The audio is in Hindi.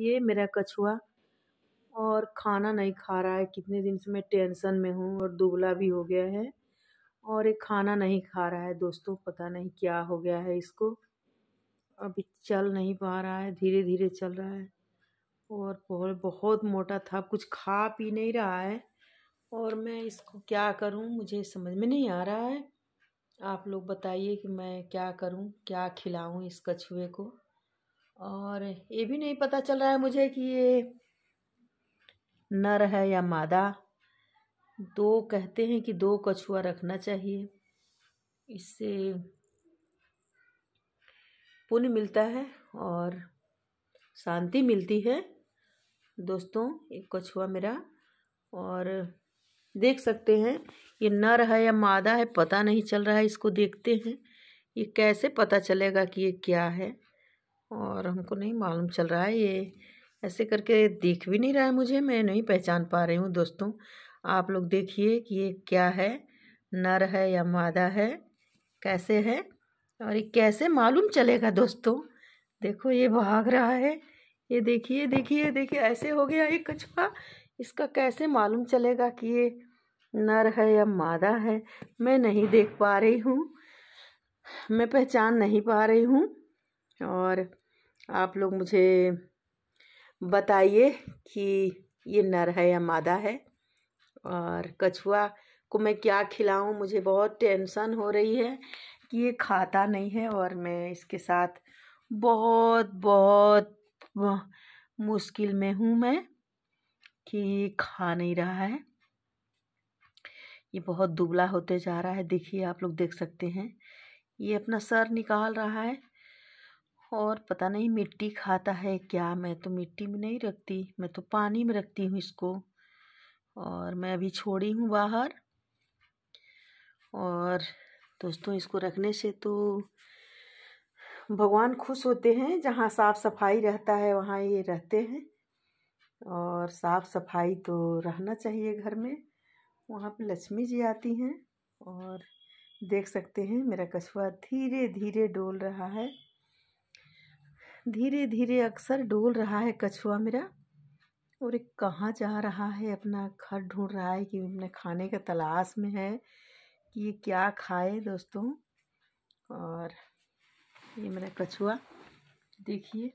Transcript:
ये मेरा कछुआ और खाना नहीं खा रहा है कितने दिन से मैं टेंशन में हूँ और दुबला भी हो गया है और ये खाना नहीं खा रहा है दोस्तों पता नहीं क्या हो गया है इसको अभी चल नहीं पा रहा है धीरे धीरे चल रहा है और बहुत बहुत मोटा था कुछ खा पी नहीं रहा है और मैं इसको क्या करूं मुझे समझ में नहीं आ रहा है आप लोग बताइए कि मैं क्या करूं क्या खिलाऊं इस कछुए को और ये भी नहीं पता चल रहा है मुझे कि ये नर है या मादा दो कहते हैं कि दो कछुआ रखना चाहिए इससे पुण्य मिलता है और शांति मिलती है दोस्तों एक कछुआ मेरा और देख सकते हैं ये नर है या मादा है पता नहीं चल रहा है इसको देखते हैं ये कैसे पता चलेगा कि ये क्या है और हमको नहीं मालूम चल रहा है ये ऐसे करके देख भी नहीं रहा है मुझे मैं नहीं पहचान पा रही हूँ दोस्तों आप लोग देखिए कि ये क्या है नर है या मादा है कैसे है और ये कैसे मालूम चलेगा दोस्तों देखो ये भाग रहा है ये देखिए देखिए देखिए ऐसे हो गया ये कछुआ इसका कैसे मालूम चलेगा कि ये नर है या मादा है मैं नहीं देख पा रही हूँ मैं पहचान नहीं पा रही हूँ और आप लोग मुझे बताइए कि ये नर है या मादा है और कछुआ को मैं क्या खिलाऊं मुझे बहुत टेंशन हो रही है कि ये खाता नहीं है और मैं इसके साथ बहुत बहुत, मुश्किल में हूँ मैं कि खा नहीं रहा है ये बहुत दुबला होते जा रहा है देखिए आप लोग देख सकते हैं ये अपना सर निकाल रहा है और पता नहीं मिट्टी खाता है क्या मैं तो मिट्टी में नहीं रखती मैं तो पानी में रखती हूँ इसको और मैं अभी छोड़ी हूँ बाहर और दोस्तों इसको रखने से तो भगवान खुश होते हैं जहाँ साफ़ सफाई रहता है वहाँ ये रहते हैं और साफ़ सफाई तो रहना चाहिए घर में वहाँ पे लक्ष्मी जी आती हैं और देख सकते हैं मेरा कछुआ धीरे धीरे डोल रहा है धीरे धीरे अक्सर डोल रहा है कछुआ मेरा और एक कहाँ जा रहा है अपना घर ढूंढ रहा है कि अपने खाने का तलाश में है कि ये क्या खाए दोस्तों और ये मेरा कछुआ देखिए